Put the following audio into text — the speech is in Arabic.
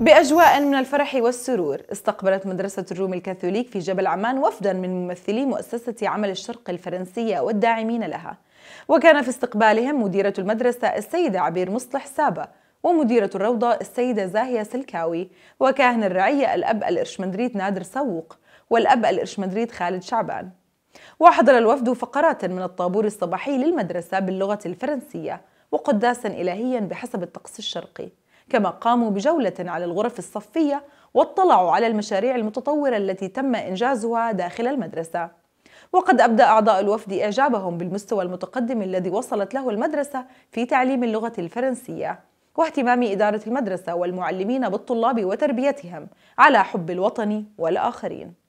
بأجواء من الفرح والسرور استقبلت مدرسة الروم الكاثوليك في جبل عمان وفدا من ممثلي مؤسسة عمل الشرق الفرنسية والداعمين لها وكان في استقبالهم مديرة المدرسة السيدة عبير مصلح سابا ومديرة الروضة السيدة زاهية سلكاوي وكاهن الرعية الأب الإرشمندريت نادر سوق والأب الإرشمندريت خالد شعبان وحضر الوفد فقرات من الطابور الصباحي للمدرسة باللغة الفرنسية وقداسا إلهيا بحسب الطقس الشرقي كما قاموا بجولة على الغرف الصفية واطلعوا على المشاريع المتطورة التي تم إنجازها داخل المدرسة وقد أبدى أعضاء الوفد إعجابهم بالمستوى المتقدم الذي وصلت له المدرسة في تعليم اللغة الفرنسية واهتمام إدارة المدرسة والمعلمين بالطلاب وتربيتهم على حب الوطن والآخرين